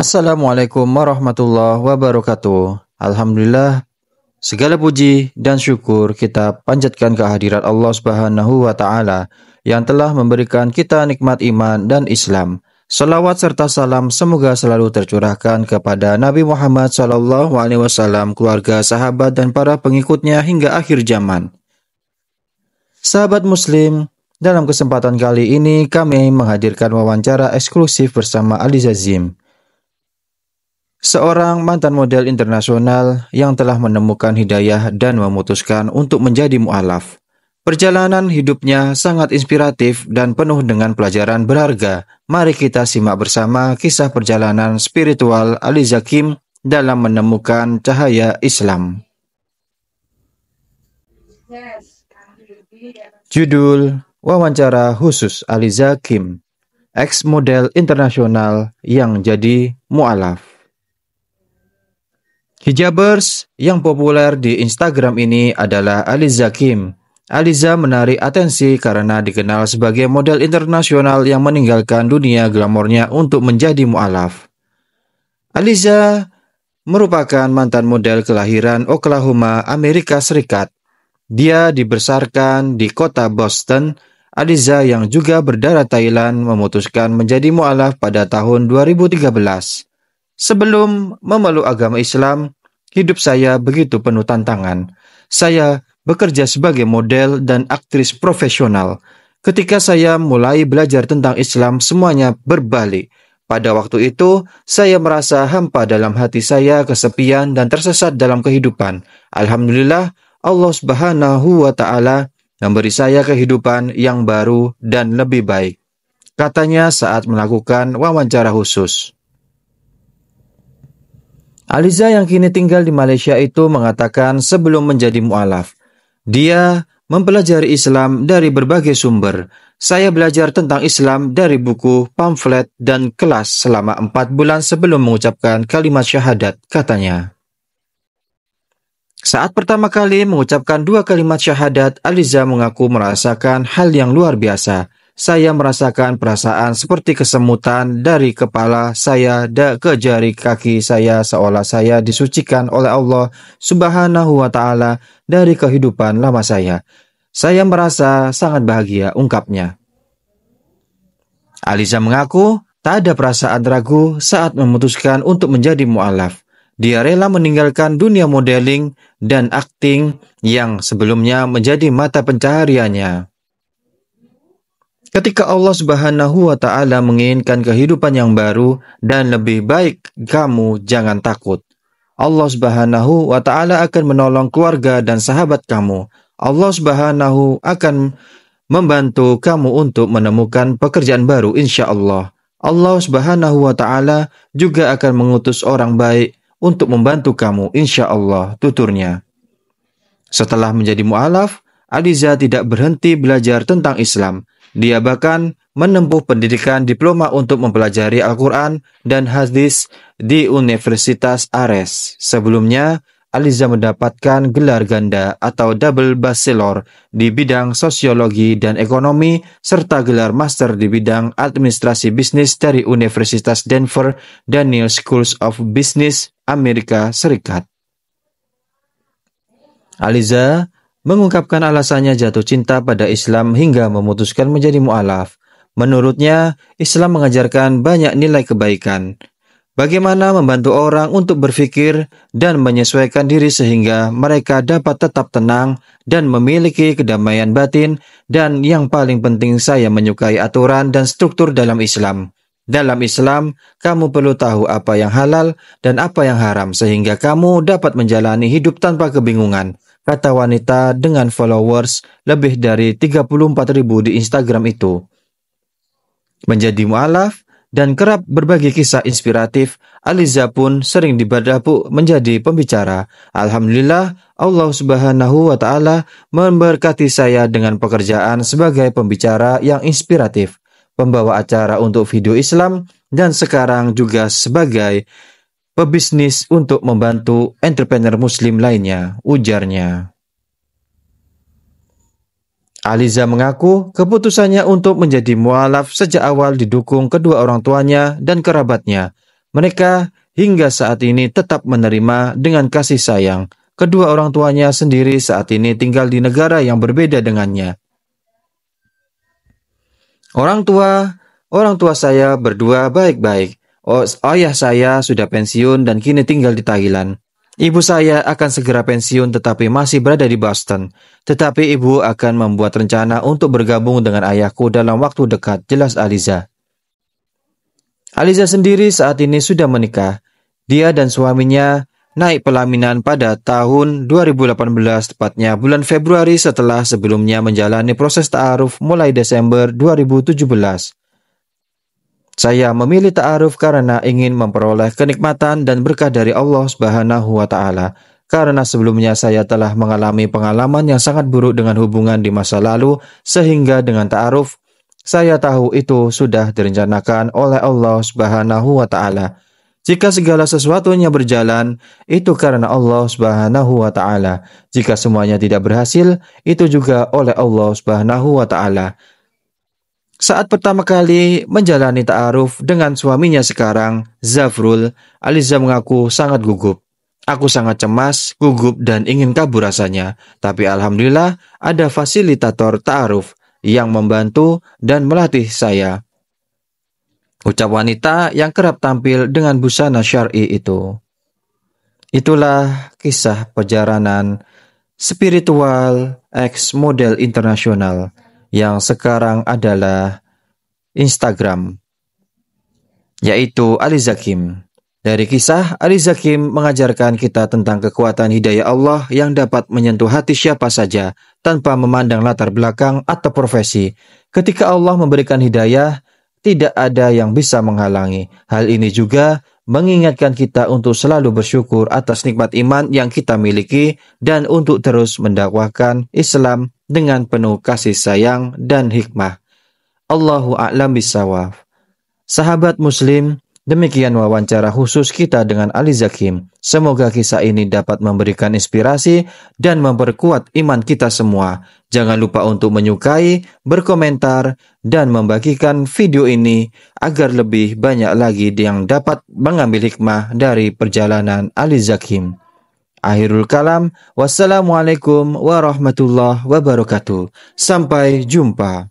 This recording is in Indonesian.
Assalamualaikum warahmatullahi wabarakatuh. Alhamdulillah, segala puji dan syukur kita panjatkan kehadirat Allah Subhanahu wa taala yang telah memberikan kita nikmat iman dan Islam. Salawat serta salam semoga selalu tercurahkan kepada Nabi Muhammad SAW, keluarga, sahabat, dan para pengikutnya hingga akhir zaman. Sahabat Muslim, dalam kesempatan kali ini kami menghadirkan wawancara eksklusif bersama Ali Zazim, Seorang mantan model internasional yang telah menemukan hidayah dan memutuskan untuk menjadi mu'alaf. Perjalanan hidupnya sangat inspiratif dan penuh dengan pelajaran berharga. Mari kita simak bersama kisah perjalanan spiritual Ali Zakim dalam menemukan cahaya Islam. Judul Wawancara Khusus Ali Zakim, Ex-Model Internasional yang jadi Mu'alaf Hijabers yang populer di Instagram ini adalah Aliza Kim. Aliza menarik atensi karena dikenal sebagai model internasional yang meninggalkan dunia glamornya untuk menjadi mualaf. Aliza merupakan mantan model kelahiran Oklahoma, Amerika Serikat. Dia dibesarkan di kota Boston. Aliza yang juga berdarah Thailand memutuskan menjadi mualaf pada tahun 2013. Sebelum memeluk agama Islam, Hidup saya begitu penuh tantangan. Saya bekerja sebagai model dan aktris profesional. Ketika saya mulai belajar tentang Islam, semuanya berbalik. Pada waktu itu, saya merasa hampa dalam hati saya, kesepian, dan tersesat dalam kehidupan. Alhamdulillah, Allah Subhanahu wa Ta'ala memberi saya kehidupan yang baru dan lebih baik. Katanya saat melakukan wawancara khusus. Aliza yang kini tinggal di Malaysia itu mengatakan sebelum menjadi mu'alaf, dia mempelajari Islam dari berbagai sumber. Saya belajar tentang Islam dari buku, pamflet, dan kelas selama empat bulan sebelum mengucapkan kalimat syahadat, katanya. Saat pertama kali mengucapkan dua kalimat syahadat, Aliza mengaku merasakan hal yang luar biasa saya merasakan perasaan seperti kesemutan dari kepala saya dan ke jari kaki saya seolah saya disucikan oleh Allah Subhanahu wa taala dari kehidupan lama saya. Saya merasa sangat bahagia ungkapnya. Aliza mengaku tak ada perasaan ragu saat memutuskan untuk menjadi mualaf. Dia rela meninggalkan dunia modeling dan akting yang sebelumnya menjadi mata pencahariannya. Ketika Allah Subhanahu wa Ta'ala menginginkan kehidupan yang baru dan lebih baik, kamu jangan takut. Allah Subhanahu wa Ta'ala akan menolong keluarga dan sahabat kamu. Allah Subhanahu akan membantu kamu untuk menemukan pekerjaan baru, insya Allah. Allah Subhanahu wa Ta'ala juga akan mengutus orang baik untuk membantu kamu, insya Allah. Tuturnya, setelah menjadi mu'alaf, Aliza tidak berhenti belajar tentang Islam dia bahkan menempuh pendidikan diploma untuk mempelajari Al-Quran dan Hadis di Universitas Ares. Sebelumnya, Aliza mendapatkan gelar ganda atau double bachelor di bidang sosiologi dan ekonomi serta gelar master di bidang administrasi bisnis dari Universitas Denver Daniel Schools of Business Amerika Serikat. Aliza mengungkapkan alasannya jatuh cinta pada Islam hingga memutuskan menjadi mu'alaf. Menurutnya, Islam mengajarkan banyak nilai kebaikan. Bagaimana membantu orang untuk berpikir dan menyesuaikan diri sehingga mereka dapat tetap tenang dan memiliki kedamaian batin dan yang paling penting saya menyukai aturan dan struktur dalam Islam. Dalam Islam, kamu perlu tahu apa yang halal dan apa yang haram sehingga kamu dapat menjalani hidup tanpa kebingungan kata wanita dengan followers lebih dari 34 ribu di Instagram itu. Menjadi mu'alaf dan kerap berbagi kisah inspiratif, Aliza pun sering dibadapu menjadi pembicara. Alhamdulillah, Allah Subhanahu wa taala memberkati saya dengan pekerjaan sebagai pembicara yang inspiratif, pembawa acara untuk video Islam dan sekarang juga sebagai pebisnis untuk membantu entrepreneur muslim lainnya, ujarnya. Aliza mengaku keputusannya untuk menjadi mualaf sejak awal didukung kedua orang tuanya dan kerabatnya. Mereka hingga saat ini tetap menerima dengan kasih sayang. Kedua orang tuanya sendiri saat ini tinggal di negara yang berbeda dengannya. Orang tua, orang tua saya berdua baik-baik. Oh, ayah oh saya sudah pensiun dan kini tinggal di Thailand. Ibu saya akan segera pensiun tetapi masih berada di Boston. Tetapi ibu akan membuat rencana untuk bergabung dengan ayahku dalam waktu dekat, jelas Aliza. Aliza sendiri saat ini sudah menikah. Dia dan suaminya naik pelaminan pada tahun 2018 tepatnya bulan Februari setelah sebelumnya menjalani proses ta'aruf mulai Desember 2017. Saya memilih ta'aruf karena ingin memperoleh kenikmatan dan berkah dari Allah Subhanahu wa taala. Karena sebelumnya saya telah mengalami pengalaman yang sangat buruk dengan hubungan di masa lalu sehingga dengan ta'aruf saya tahu itu sudah direncanakan oleh Allah Subhanahu wa taala. Jika segala sesuatunya berjalan, itu karena Allah Subhanahu wa taala. Jika semuanya tidak berhasil, itu juga oleh Allah Subhanahu wa taala saat pertama kali menjalani ta'aruf dengan suaminya sekarang, Zafrul, Aliza mengaku sangat gugup. Aku sangat cemas, gugup dan ingin kabur rasanya. Tapi Alhamdulillah ada fasilitator ta'aruf yang membantu dan melatih saya. Ucap wanita yang kerap tampil dengan busana syari itu. Itulah kisah perjalanan spiritual ex-model internasional yang sekarang adalah Instagram, yaitu Ali Zakim. Dari kisah, Ali Zakim mengajarkan kita tentang kekuatan hidayah Allah yang dapat menyentuh hati siapa saja tanpa memandang latar belakang atau profesi. Ketika Allah memberikan hidayah, tidak ada yang bisa menghalangi. Hal ini juga mengingatkan kita untuk selalu bersyukur atas nikmat iman yang kita miliki dan untuk terus mendakwahkan Islam dengan penuh kasih sayang dan hikmah. Allahu a'lam bisawaf. Sahabat muslim, demikian wawancara khusus kita dengan Ali Zakim. Semoga kisah ini dapat memberikan inspirasi dan memperkuat iman kita semua. Jangan lupa untuk menyukai, berkomentar, dan membagikan video ini agar lebih banyak lagi yang dapat mengambil hikmah dari perjalanan Ali Zakim. Akhirul kalam, wassalamualaikum warahmatullahi wabarakatuh. Sampai jumpa.